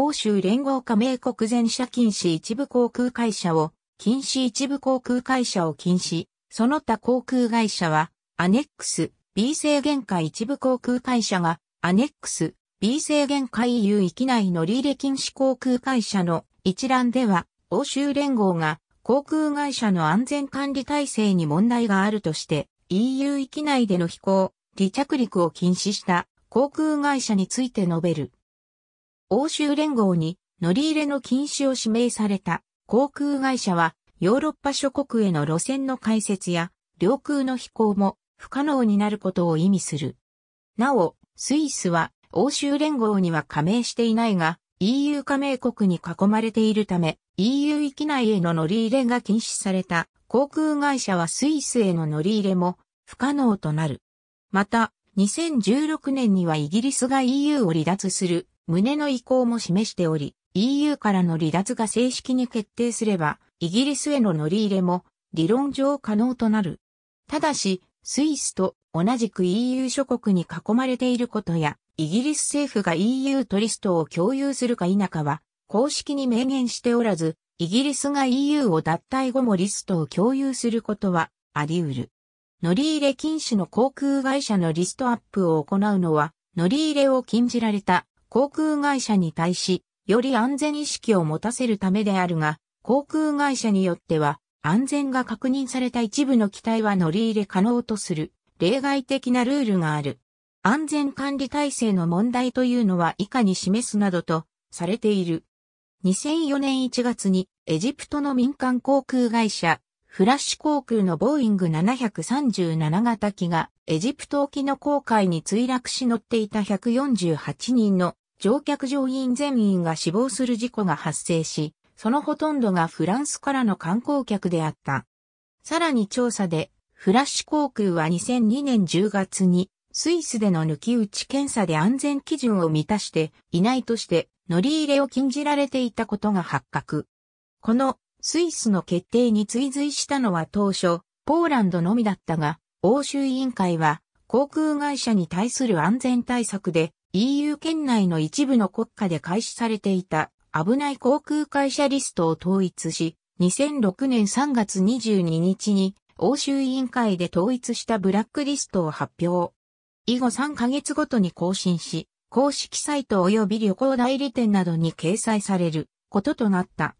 欧州連合加盟国全社禁止一部航空会社を、禁止一部航空会社を禁止、その他航空会社は、アネックス B 制限界一部航空会社が、アネックス B 制限界 EU 域内のリーレ禁止航空会社の一覧では、欧州連合が航空会社の安全管理体制に問題があるとして、EU 域内での飛行、離着陸を禁止した航空会社について述べる。欧州連合に乗り入れの禁止を指名された航空会社はヨーロッパ諸国への路線の開設や領空の飛行も不可能になることを意味する。なお、スイスは欧州連合には加盟していないが EU 加盟国に囲まれているため EU 域内への乗り入れが禁止された航空会社はスイスへの乗り入れも不可能となる。また、2016年にはイギリスが EU を離脱する胸の意向も示しており、EU からの離脱が正式に決定すれば、イギリスへの乗り入れも理論上可能となる。ただし、スイスと同じく EU 諸国に囲まれていることや、イギリス政府が EU とリストを共有するか否かは、公式に明言しておらず、イギリスが EU を脱退後もリストを共有することはあり得る。乗り入れ禁止の航空会社のリストアップを行うのは、乗り入れを禁じられた航空会社に対し、より安全意識を持たせるためであるが、航空会社によっては、安全が確認された一部の機体は乗り入れ可能とする、例外的なルールがある。安全管理体制の問題というのは以下に示すなどと、されている。2004年1月に、エジプトの民間航空会社、フラッシュ航空のボーイング737型機がエジプト沖の航海に墜落し乗っていた148人の乗客乗員全員が死亡する事故が発生し、そのほとんどがフランスからの観光客であった。さらに調査で、フラッシュ航空は2002年10月にスイスでの抜き打ち検査で安全基準を満たしていないとして乗り入れを禁じられていたことが発覚。このスイスの決定に追随したのは当初、ポーランドのみだったが、欧州委員会は航空会社に対する安全対策で EU 圏内の一部の国家で開始されていた危ない航空会社リストを統一し、2006年3月22日に欧州委員会で統一したブラックリストを発表。以後3ヶ月ごとに更新し、公式サイト及び旅行代理店などに掲載されることとなった。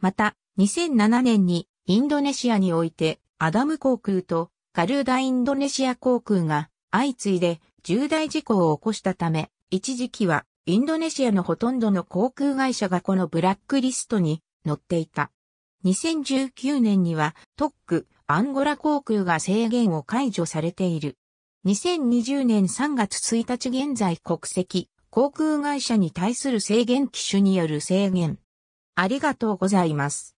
また、2007年にインドネシアにおいてアダム航空とガルーダインドネシア航空が相次いで重大事故を起こしたため、一時期はインドネシアのほとんどの航空会社がこのブラックリストに載っていた。2019年には特区アンゴラ航空が制限を解除されている。2020年3月1日現在国籍航空会社に対する制限機種による制限。ありがとうございます。